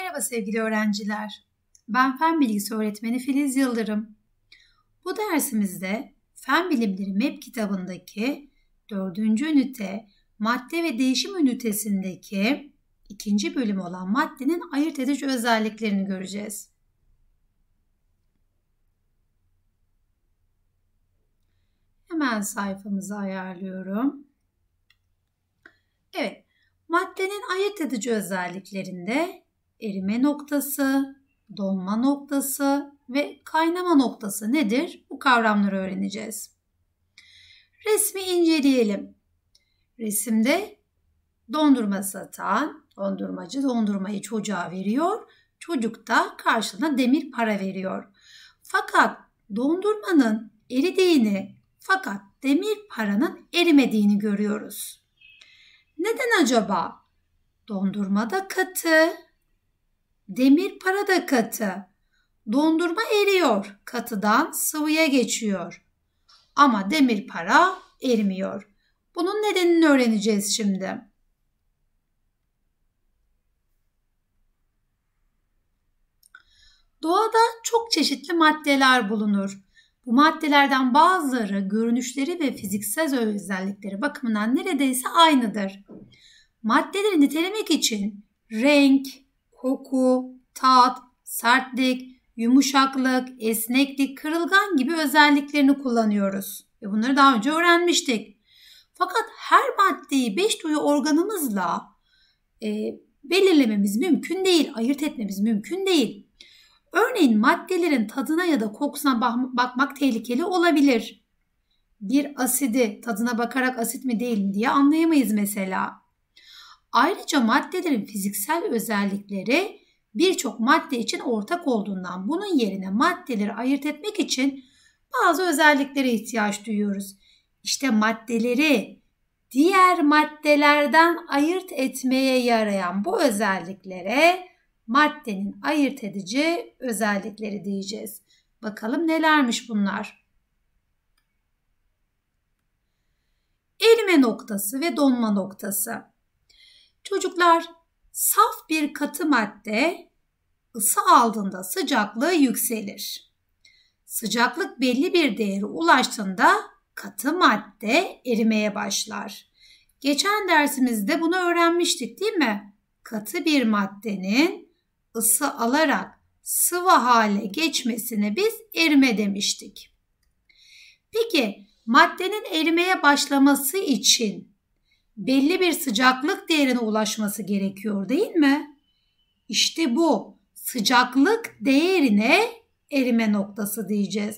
Merhaba sevgili öğrenciler. Ben Fen Bilgisi Öğretmeni Filiz Yıldırım. Bu dersimizde Fen Bilimleri MEP kitabındaki 4. ünite madde ve değişim ünitesindeki ikinci bölüm olan maddenin ayırt edici özelliklerini göreceğiz. Hemen sayfamızı ayarlıyorum. Evet, maddenin ayırt edici özelliklerinde erime noktası, donma noktası ve kaynama noktası nedir? Bu kavramları öğreneceğiz. Resmi inceleyelim. Resimde dondurma satan dondurmacı dondurmayı çocuğa veriyor. Çocuk da karşılığında demir para veriyor. Fakat dondurmanın eridiğini fakat demir paranın erimediğini görüyoruz. Neden acaba? Dondurma da katı, Demir para da katı. Dondurma eriyor, katıdan sıvıya geçiyor. Ama demir para erimiyor. Bunun nedenini öğreneceğiz şimdi. Doğada çok çeşitli maddeler bulunur. Bu maddelerden bazıları görünüşleri ve fiziksel özellikleri bakımından neredeyse aynıdır. Maddeleri nitelemek için renk, koku, tat, sertlik, yumuşaklık, esneklik, kırılgan gibi özelliklerini kullanıyoruz. Ve bunları daha önce öğrenmiştik. Fakat her maddeyi beş duyu organımızla e, belirlememiz mümkün değil, ayırt etmemiz mümkün değil. Örneğin maddelerin tadına ya da kokusuna bakmak tehlikeli olabilir. Bir asidi tadına bakarak asit mi değil mi diye anlayamayız mesela Ayrıca maddelerin fiziksel özellikleri birçok madde için ortak olduğundan bunun yerine maddeleri ayırt etmek için bazı özelliklere ihtiyaç duyuyoruz. İşte maddeleri diğer maddelerden ayırt etmeye yarayan bu özelliklere maddenin ayırt edici özellikleri diyeceğiz. Bakalım nelermiş bunlar? Erime noktası ve donma noktası. Çocuklar saf bir katı madde ısı aldığında sıcaklığı yükselir. Sıcaklık belli bir değeri ulaştığında katı madde erimeye başlar. Geçen dersimizde bunu öğrenmiştik değil mi? Katı bir maddenin ısı alarak sıvı hale geçmesine biz erime demiştik. Peki maddenin erimeye başlaması için belli bir sıcaklık değerine ulaşması gerekiyor değil mi? İşte bu sıcaklık değerine erime noktası diyeceğiz.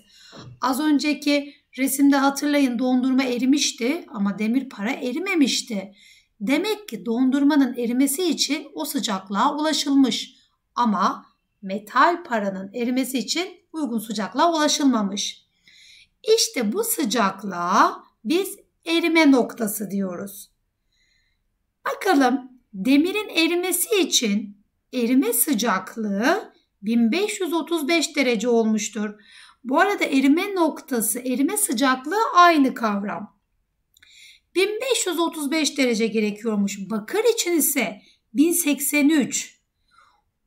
Az önceki resimde hatırlayın dondurma erimişti ama demir para erimemişti. Demek ki dondurmanın erimesi için o sıcaklığa ulaşılmış ama metal paranın erimesi için uygun sıcaklığa ulaşılmamış. İşte bu sıcaklığa biz erime noktası diyoruz. Bakalım demirin erimesi için erime sıcaklığı 1535 derece olmuştur. Bu arada erime noktası, erime sıcaklığı aynı kavram. 1535 derece gerekiyormuş. Bakır için ise 1083.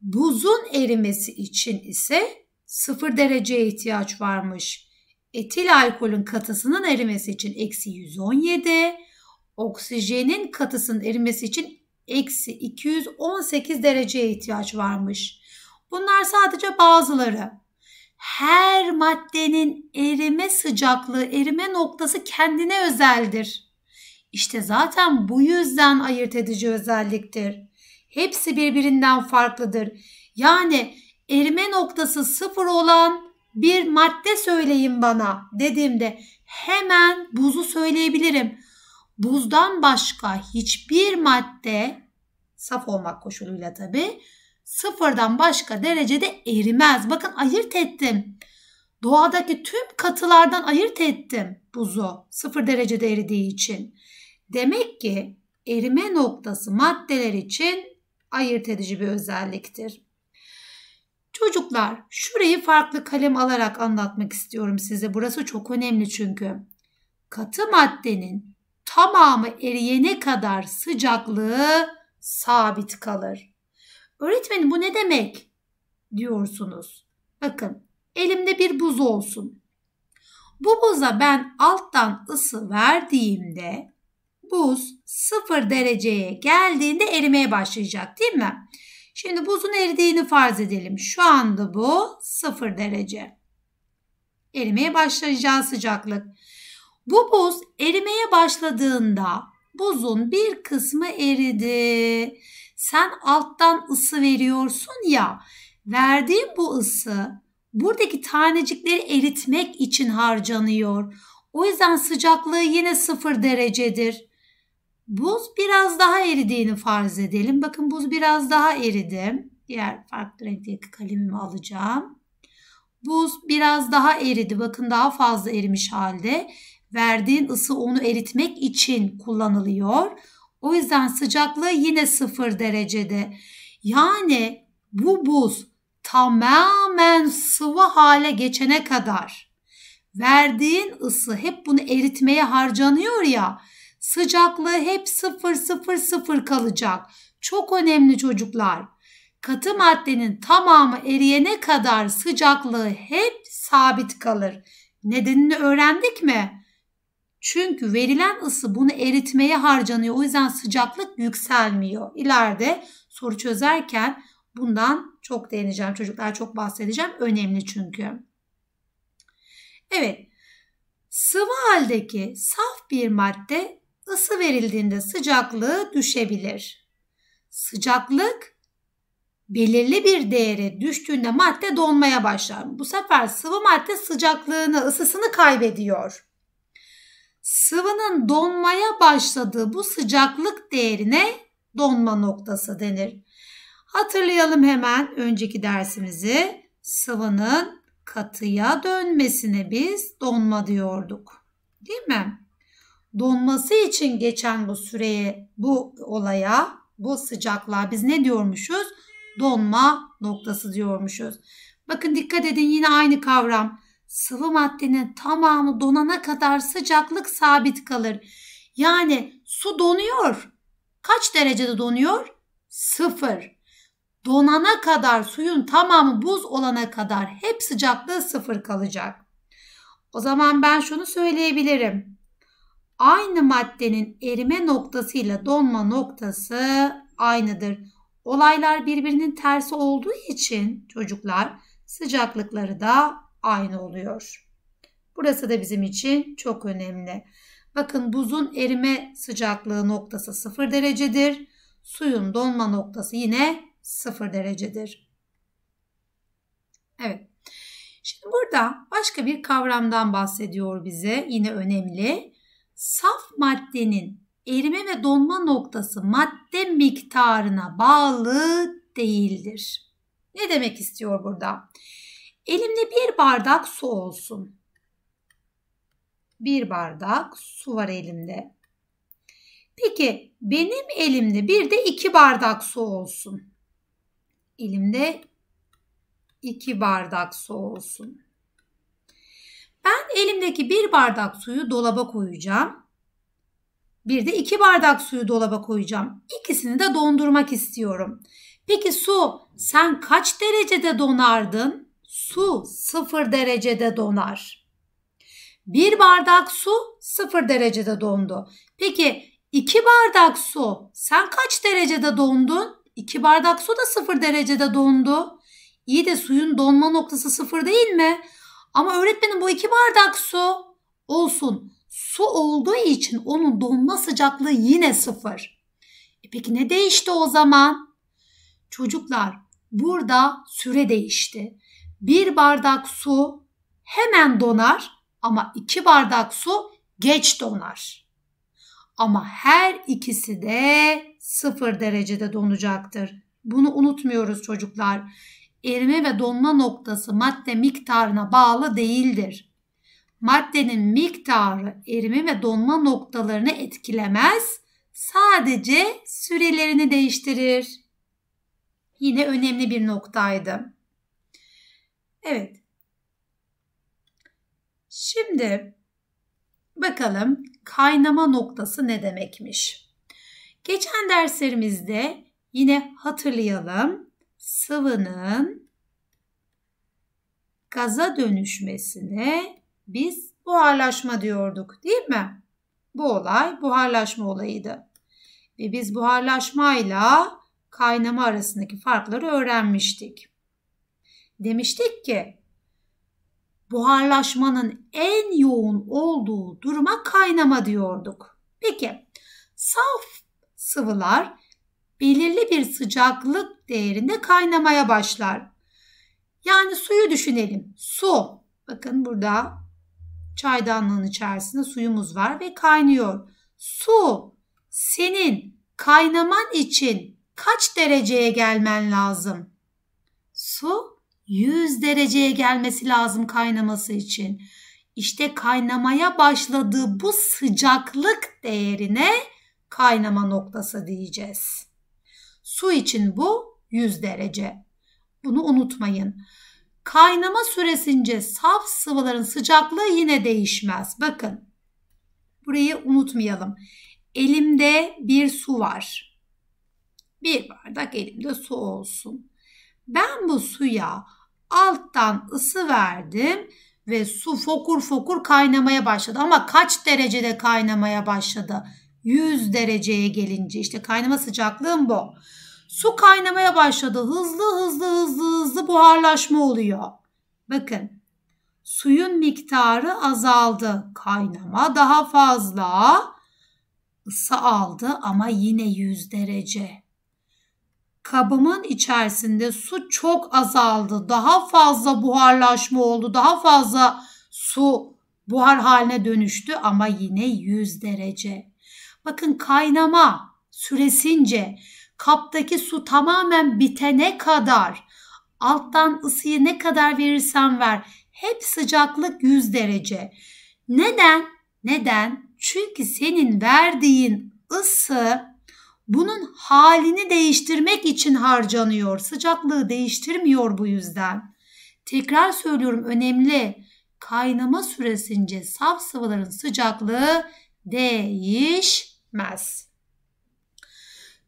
Buzun erimesi için ise 0 dereceye ihtiyaç varmış. Etil alkolün katısının erimesi için eksi 117, oksijenin katısının erimesi için eksi 218 dereceye ihtiyaç varmış. Bunlar sadece bazıları. Her maddenin erime sıcaklığı, erime noktası kendine özeldir. İşte zaten bu yüzden ayırt edici özelliktir. Hepsi birbirinden farklıdır. Yani erime noktası sıfır olan bir madde söyleyin bana dediğimde hemen buzu söyleyebilirim buzdan başka hiçbir madde saf olmak koşuluyla tabi sıfırdan başka derecede erimez. Bakın ayırt ettim. Doğadaki tüm katılardan ayırt ettim buzu sıfır derecede eridiği için. Demek ki erime noktası maddeler için ayırt edici bir özelliktir. Çocuklar şurayı farklı kalem alarak anlatmak istiyorum size. Burası çok önemli çünkü. Katı maddenin tamamı eriyene kadar sıcaklığı sabit kalır. Öğretmenim bu ne demek diyorsunuz. Bakın elimde bir buz olsun. Bu buza ben alttan ısı verdiğimde buz sıfır dereceye geldiğinde erimeye başlayacak değil mi? Şimdi buzun eridiğini farz edelim. Şu anda bu sıfır derece. Erimeye başlayacağı sıcaklık. Bu buz erimeye başladığında buzun bir kısmı eridi. Sen alttan ısı veriyorsun ya. Verdiğin bu ısı buradaki tanecikleri eritmek için harcanıyor. O yüzden sıcaklığı yine sıfır derecedir. Buz biraz daha eridiğini farz edelim. Bakın buz biraz daha eridi. Diğer farklı renkteki kalemimi alacağım. Buz biraz daha eridi. Bakın daha fazla erimiş halde Verdiğin ısı onu eritmek için kullanılıyor. O yüzden sıcaklığı yine sıfır derecede. Yani bu buz tamamen sıvı hale geçene kadar verdiğin ısı hep bunu eritmeye harcanıyor ya sıcaklığı hep sıfır sıfır sıfır kalacak. Çok önemli çocuklar. Katı maddenin tamamı eriyene kadar sıcaklığı hep sabit kalır. Nedenini öğrendik mi? Çünkü verilen ısı bunu eritmeye harcanıyor. O yüzden sıcaklık yükselmiyor. İleride soru çözerken bundan çok değineceğim. Çocuklar çok bahsedeceğim. Önemli çünkü. Evet. Sıvı haldeki saf bir madde ısı verildiğinde sıcaklığı düşebilir. Sıcaklık belirli bir değere düştüğünde madde donmaya başlar. Bu sefer sıvı madde sıcaklığını, ısısını kaybediyor sıvının donmaya başladığı bu sıcaklık değerine donma noktası denir. Hatırlayalım hemen önceki dersimizi. Sıvının katıya dönmesine biz donma diyorduk. Değil mi? Donması için geçen bu süreye, bu olaya, bu sıcaklığa biz ne diyormuşuz? Donma noktası diyormuşuz. Bakın dikkat edin yine aynı kavram sıvı maddenin tamamı donana kadar sıcaklık sabit kalır. Yani su donuyor. Kaç derecede donuyor? Sıfır. Donana kadar suyun tamamı buz olana kadar hep sıcaklığı sıfır kalacak. O zaman ben şunu söyleyebilirim. Aynı maddenin erime noktasıyla donma noktası aynıdır. Olaylar birbirinin tersi olduğu için çocuklar sıcaklıkları da aynı oluyor. Burası da bizim için çok önemli. Bakın buzun erime sıcaklığı noktası 0 derecedir. Suyun donma noktası yine 0 derecedir. Evet. Şimdi burada başka bir kavramdan bahsediyor bize. Yine önemli. Saf maddenin erime ve donma noktası madde miktarına bağlı değildir. Ne demek istiyor burada? Elimde bir bardak su olsun. Bir bardak su var elimde. Peki benim elimde bir de iki bardak su olsun. Elimde iki bardak su olsun. Ben elimdeki bir bardak suyu dolaba koyacağım. Bir de iki bardak suyu dolaba koyacağım. İkisini de dondurmak istiyorum. Peki su sen kaç derecede donardın? su sıfır derecede donar. Bir bardak su sıfır derecede dondu. Peki iki bardak su sen kaç derecede dondun? İki bardak su da sıfır derecede dondu. İyi de suyun donma noktası sıfır değil mi? Ama öğretmenim bu iki bardak su olsun. Su olduğu için onun donma sıcaklığı yine sıfır. E peki ne değişti o zaman? Çocuklar burada süre değişti bir bardak su hemen donar ama iki bardak su geç donar. Ama her ikisi de sıfır derecede donacaktır. Bunu unutmuyoruz çocuklar. Erime ve donma noktası madde miktarına bağlı değildir. Maddenin miktarı erime ve donma noktalarını etkilemez, sadece sürelerini değiştirir. Yine önemli bir noktaydı. Evet. Şimdi bakalım kaynama noktası ne demekmiş? Geçen derslerimizde yine hatırlayalım. Sıvının gaza dönüşmesine biz buharlaşma diyorduk değil mi? Bu olay buharlaşma olayıydı. Ve biz buharlaşmayla kaynama arasındaki farkları öğrenmiştik demiştik ki buharlaşmanın en yoğun olduğu duruma kaynama diyorduk. Peki saf sıvılar belirli bir sıcaklık değerinde kaynamaya başlar. Yani suyu düşünelim. Su. Bakın burada çaydanlığın içerisinde suyumuz var ve kaynıyor. Su senin kaynaman için kaç dereceye gelmen lazım? Su 100 dereceye gelmesi lazım kaynaması için. İşte kaynamaya başladığı bu sıcaklık değerine kaynama noktası diyeceğiz. Su için bu 100 derece. Bunu unutmayın. Kaynama süresince saf sıvıların sıcaklığı yine değişmez. Bakın. Burayı unutmayalım. Elimde bir su var. Bir bardak elimde su olsun. Ben bu suya alttan ısı verdim ve su fokur fokur kaynamaya başladı. Ama kaç derecede kaynamaya başladı? 100 dereceye gelince işte kaynama sıcaklığım bu. Su kaynamaya başladı. Hızlı hızlı hızlı hızlı buharlaşma oluyor. Bakın suyun miktarı azaldı. Kaynama daha fazla ısı aldı ama yine 100 derece kabımın içerisinde su çok azaldı. Daha fazla buharlaşma oldu. Daha fazla su buhar haline dönüştü ama yine 100 derece. Bakın kaynama süresince kaptaki su tamamen bitene kadar alttan ısıyı ne kadar verirsen ver hep sıcaklık 100 derece. Neden? Neden? Çünkü senin verdiğin ısı bunun halini değiştirmek için harcanıyor. Sıcaklığı değiştirmiyor bu yüzden. Tekrar söylüyorum önemli. Kaynama süresince saf sıvıların sıcaklığı değişmez.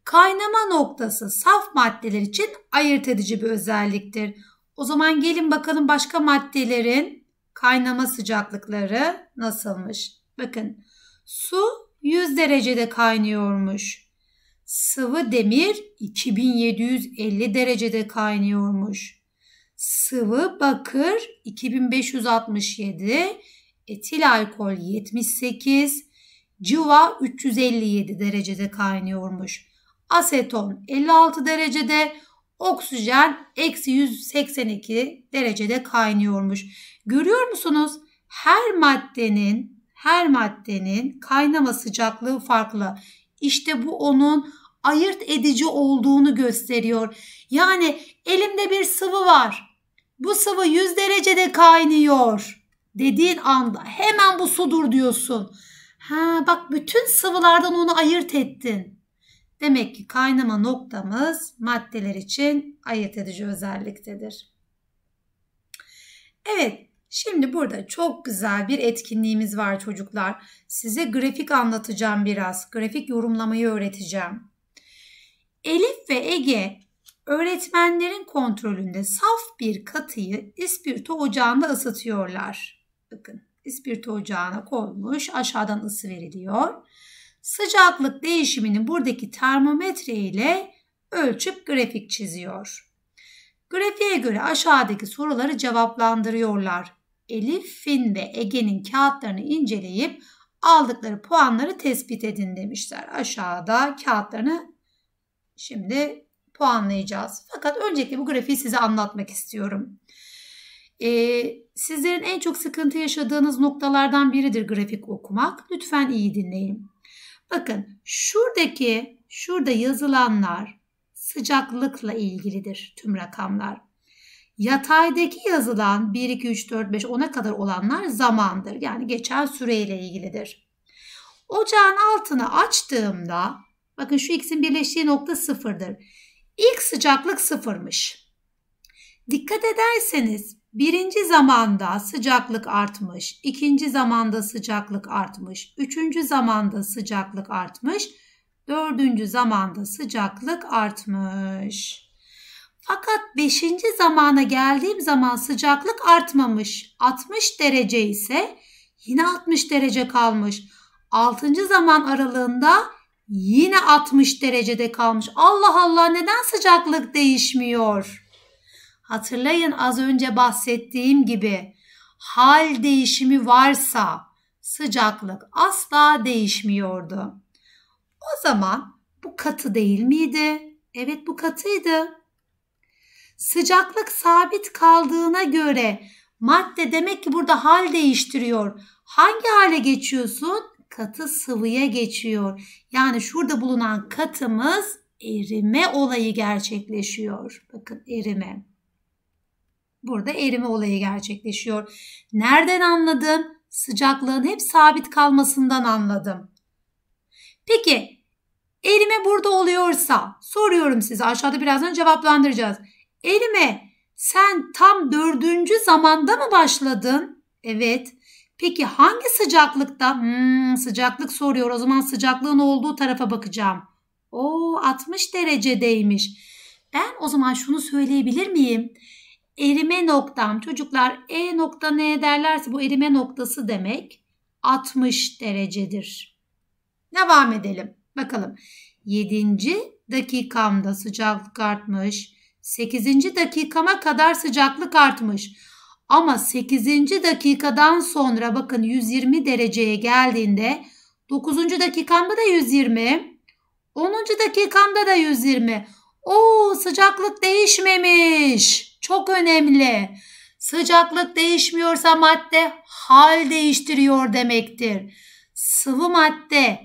Kaynama noktası saf maddeler için ayırt edici bir özelliktir. O zaman gelin bakalım başka maddelerin kaynama sıcaklıkları nasılmış. Bakın su 100 derecede kaynıyormuş. Sıvı demir 2750 derecede kaynıyormuş. Sıvı bakır 2567, etil alkol 78, cıva 357 derecede kaynıyormuş. Aseton 56 derecede, oksijen eksi 182 derecede kaynıyormuş. Görüyor musunuz? Her maddenin her maddenin kaynama sıcaklığı farklı. İşte bu onun ayırt edici olduğunu gösteriyor. Yani elimde bir sıvı var. Bu sıvı 100 derecede kaynıyor dediğin anda hemen bu sudur diyorsun. Ha bak bütün sıvılardan onu ayırt ettin. Demek ki kaynama noktamız maddeler için ayırt edici özelliktedir. Evet Şimdi burada çok güzel bir etkinliğimiz var çocuklar. Size grafik anlatacağım biraz. Grafik yorumlamayı öğreteceğim. Elif ve Ege öğretmenlerin kontrolünde saf bir katıyı ispirto ocağında ısıtıyorlar. Bakın ispirto ocağına konmuş aşağıdan ısı veriliyor. Sıcaklık değişimini buradaki termometre ile ölçüp grafik çiziyor. Grafiğe göre aşağıdaki soruları cevaplandırıyorlar. Elif'in ve Ege'nin kağıtlarını inceleyip aldıkları puanları tespit edin demişler. Aşağıda kağıtlarını Şimdi puanlayacağız. Fakat öncelikle bu grafiği size anlatmak istiyorum. Ee, sizlerin en çok sıkıntı yaşadığınız noktalardan biridir grafik okumak. Lütfen iyi dinleyin. Bakın şuradaki, şurada yazılanlar sıcaklıkla ilgilidir tüm rakamlar. Yataydaki yazılan 1, 2, 3, 4, 5, 10'a kadar olanlar zamandır. Yani geçen süreyle ilgilidir. Ocağın altını açtığımda Bakın şu x'in birleştiği nokta sıfırdır. İlk sıcaklık sıfırmış. Dikkat ederseniz birinci zamanda sıcaklık artmış, ikinci zamanda sıcaklık artmış, üçüncü zamanda sıcaklık artmış, dördüncü zamanda sıcaklık artmış. Fakat beşinci zamana geldiğim zaman sıcaklık artmamış. 60 derece ise yine 60 derece kalmış. Altıncı zaman aralığında Yine 60 derecede kalmış. Allah Allah neden sıcaklık değişmiyor? Hatırlayın az önce bahsettiğim gibi hal değişimi varsa sıcaklık asla değişmiyordu. O zaman bu katı değil miydi? Evet bu katıydı. Sıcaklık sabit kaldığına göre madde demek ki burada hal değiştiriyor. Hangi hale geçiyorsun? katı sıvıya geçiyor. Yani şurada bulunan katımız erime olayı gerçekleşiyor. Bakın erime. Burada erime olayı gerçekleşiyor. Nereden anladım? Sıcaklığın hep sabit kalmasından anladım. Peki erime burada oluyorsa soruyorum size aşağıda birazdan cevaplandıracağız. Erime sen tam dördüncü zamanda mı başladın? Evet. Peki hangi sıcaklıkta? Hmm, sıcaklık soruyor. O zaman sıcaklığın olduğu tarafa bakacağım. O 60 derecedeymiş. Ben o zaman şunu söyleyebilir miyim? Erime noktam çocuklar E nokta N derlerse bu erime noktası demek 60 derecedir. Devam edelim. Bakalım. 7. dakikamda sıcaklık artmış. 8. dakikama kadar sıcaklık artmış. Ama 8. dakikadan sonra bakın 120 dereceye geldiğinde 9. dakikamda da 120, 10. dakikamda da 120. Oo sıcaklık değişmemiş. Çok önemli. Sıcaklık değişmiyorsa madde hal değiştiriyor demektir. Sıvı madde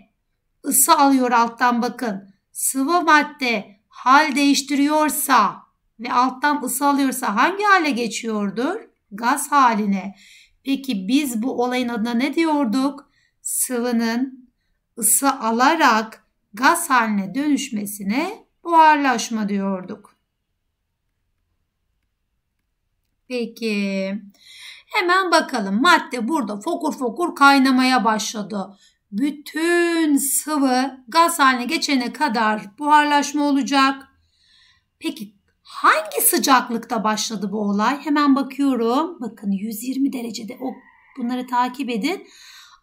ısı alıyor alttan bakın. Sıvı madde hal değiştiriyorsa ve alttan ısı alıyorsa hangi hale geçiyordur? gaz haline. Peki biz bu olayın adına ne diyorduk? Sıvının ısı alarak gaz haline dönüşmesine buharlaşma diyorduk. Peki hemen bakalım madde burada fokur fokur kaynamaya başladı. Bütün sıvı gaz haline geçene kadar buharlaşma olacak. Peki Hangi sıcaklıkta başladı bu olay? Hemen bakıyorum. Bakın 120 derecede o bunları takip edin.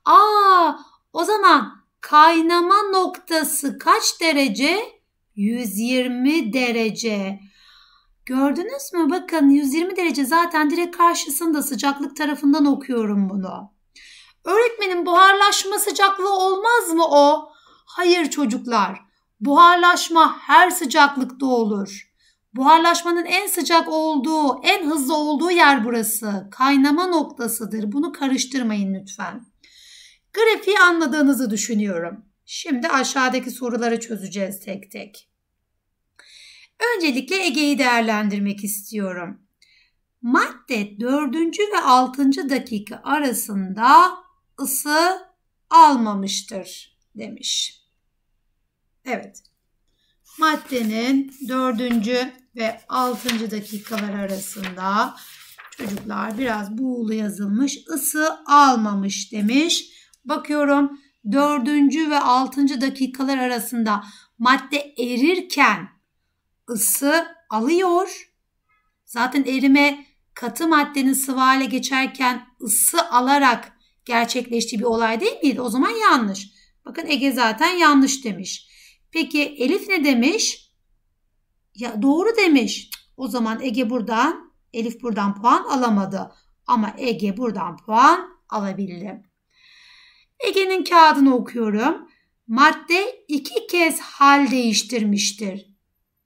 Aa, o zaman kaynama noktası kaç derece? 120 derece. Gördünüz mü? Bakın 120 derece zaten direkt karşısında sıcaklık tarafından okuyorum bunu. Öğretmenin buharlaşma sıcaklığı olmaz mı o? Hayır çocuklar. Buharlaşma her sıcaklıkta olur. Buharlaşmanın en sıcak olduğu, en hızlı olduğu yer burası. Kaynama noktasıdır. Bunu karıştırmayın lütfen. Grafiği anladığınızı düşünüyorum. Şimdi aşağıdaki soruları çözeceğiz tek tek. Öncelikle Ege'yi değerlendirmek istiyorum. Madde 4. ve 6. dakika arasında ısı almamıştır demiş. Evet maddenin dördüncü ve altıncı dakikalar arasında çocuklar biraz buğulu yazılmış ısı almamış demiş. Bakıyorum dördüncü ve altıncı dakikalar arasında madde erirken ısı alıyor. Zaten erime katı maddenin sıvı hale geçerken ısı alarak gerçekleştiği bir olay değil miydi? O zaman yanlış. Bakın Ege zaten yanlış demiş. Peki Elif ne demiş? Ya doğru demiş. O zaman Ege buradan, Elif buradan puan alamadı. Ama Ege buradan puan alabildi. Ege'nin kağıdını okuyorum. Madde iki kez hal değiştirmiştir.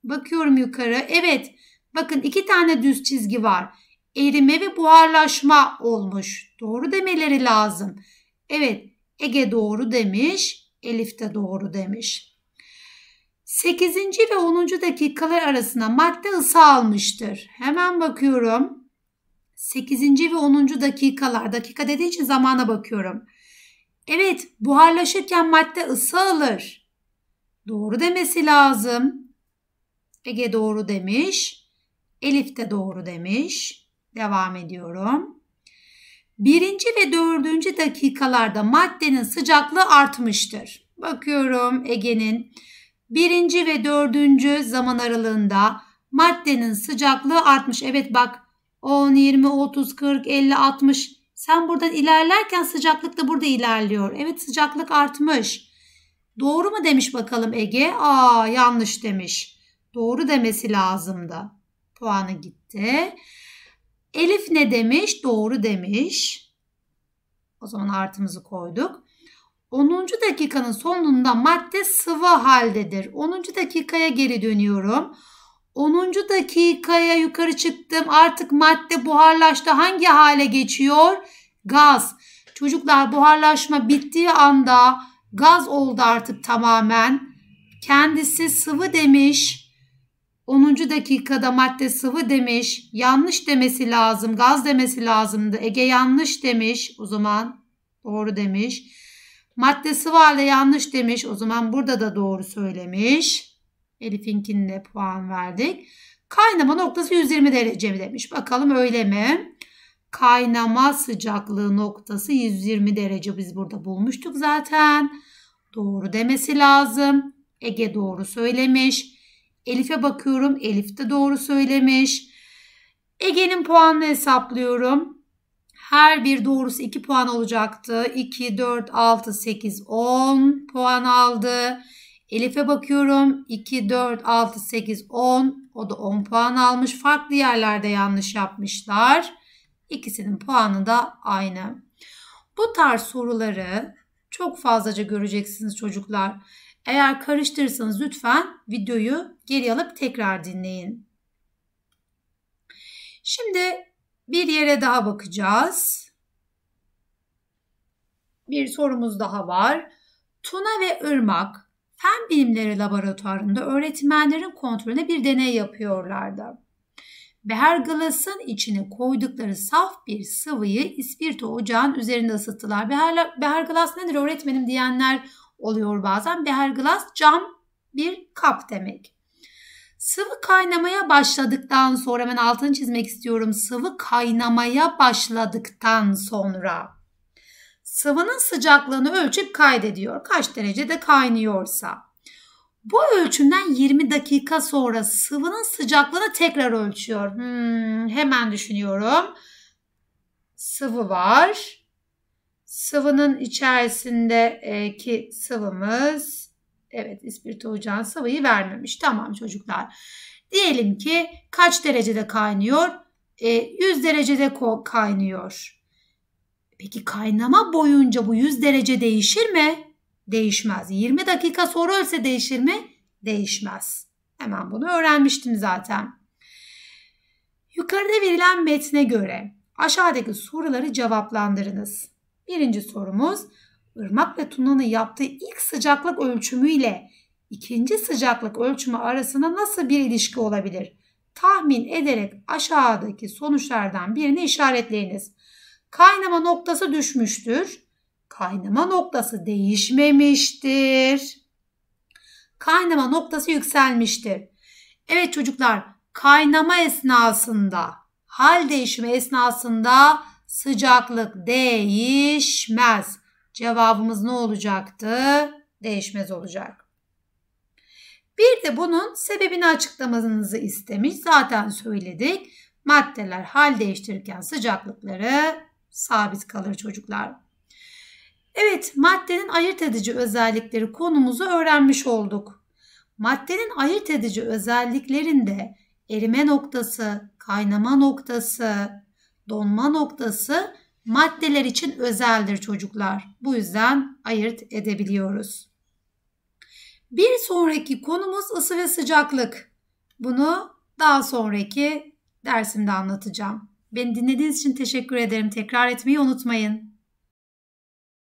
Bakıyorum yukarı. Evet. Bakın iki tane düz çizgi var. Erime ve buharlaşma olmuş. Doğru demeleri lazım. Evet. Ege doğru demiş. Elif de doğru demiş. 8. ve 10. dakikalar arasında madde ısı almıştır. Hemen bakıyorum. 8. ve 10. dakikalar. Dakika dediği için zamana bakıyorum. Evet buharlaşırken madde ısı alır. Doğru demesi lazım. Ege doğru demiş. Elif de doğru demiş. Devam ediyorum. Birinci ve dördüncü dakikalarda maddenin sıcaklığı artmıştır. Bakıyorum Ege'nin birinci ve dördüncü zaman aralığında maddenin sıcaklığı artmış. Evet bak 10, 20, 30, 40, 50, 60. Sen buradan ilerlerken sıcaklık da burada ilerliyor. Evet sıcaklık artmış. Doğru mu demiş bakalım Ege? Aa yanlış demiş. Doğru demesi lazımdı. Puanı gitti. Elif ne demiş? Doğru demiş. O zaman artımızı koyduk. 10. dakikanın sonunda madde sıvı haldedir. 10. dakikaya geri dönüyorum. 10. dakikaya yukarı çıktım. Artık madde buharlaştı. Hangi hale geçiyor? Gaz. Çocuklar buharlaşma bittiği anda gaz oldu artık tamamen. Kendisi sıvı demiş. 10. dakikada madde sıvı demiş. Yanlış demesi lazım. Gaz demesi lazımdı. Ege yanlış demiş. O zaman doğru demiş. Maddesi vardı yanlış demiş. O zaman burada da doğru söylemiş. Elif'inkini puan verdik. Kaynama noktası 120 derece mi demiş. Bakalım öyle mi? Kaynama sıcaklığı noktası 120 derece biz burada bulmuştuk zaten. Doğru demesi lazım. Ege doğru söylemiş. Elif'e bakıyorum. Elif de doğru söylemiş. Ege'nin puanını hesaplıyorum. Her bir doğrusu 2 puan olacaktı. 2, 4, 6, 8, 10 puan aldı. Elif'e bakıyorum. 2, 4, 6, 8, 10. O da 10 puan almış. Farklı yerlerde yanlış yapmışlar. İkisinin puanı da aynı. Bu tarz soruları çok fazlaca göreceksiniz çocuklar. Eğer karıştırırsanız lütfen videoyu geri alıp tekrar dinleyin. Şimdi bir yere daha bakacağız. Bir sorumuz daha var. Tuna ve Irmak Fen Bilimleri Laboratuvarı'nda öğretmenlerin kontrolüne bir deney yapıyorlardı. Behergalas'ın içine koydukları saf bir sıvıyı ispirto ocağın üzerinde ısıttılar. Beher, behergalas nedir öğretmenim diyenler oluyor bazen. Behergalas cam bir kap demek. Sıvı kaynamaya başladıktan sonra ben altını çizmek istiyorum. Sıvı kaynamaya başladıktan sonra sıvının sıcaklığını ölçüp kaydediyor. Kaç derecede kaynıyorsa. Bu ölçümden 20 dakika sonra sıvının sıcaklığını tekrar ölçüyor. Hmm, hemen düşünüyorum. Sıvı var. Sıvının içerisindeki sıvımız Evet ispirto ocağın sıvıyı vermemiş. Tamam çocuklar. Diyelim ki kaç derecede kaynıyor? E, 100 derecede kaynıyor. Peki kaynama boyunca bu 100 derece değişir mi? Değişmez. 20 dakika sonra ölse değişir mi? Değişmez. Hemen bunu öğrenmiştim zaten. Yukarıda verilen metne göre aşağıdaki soruları cevaplandırınız. Birinci sorumuz Irmak ve Tuna'nın yaptığı ilk sıcaklık ölçümü ile ikinci sıcaklık ölçümü arasında nasıl bir ilişki olabilir? Tahmin ederek aşağıdaki sonuçlardan birini işaretleyiniz. Kaynama noktası düşmüştür. Kaynama noktası değişmemiştir. Kaynama noktası yükselmiştir. Evet çocuklar, kaynama esnasında, hal değişimi esnasında sıcaklık değişmez. Cevabımız ne olacaktı? Değişmez olacak. Bir de bunun sebebini açıklamanızı istemiş. Zaten söyledik. Maddeler hal değiştirirken sıcaklıkları sabit kalır çocuklar. Evet, maddenin ayırt edici özellikleri konumuzu öğrenmiş olduk. Maddenin ayırt edici özelliklerinde erime noktası, kaynama noktası, donma noktası maddeler için özeldir çocuklar. Bu yüzden ayırt edebiliyoruz. Bir sonraki konumuz ısı ve sıcaklık. Bunu daha sonraki dersimde anlatacağım. Beni dinlediğiniz için teşekkür ederim. Tekrar etmeyi unutmayın.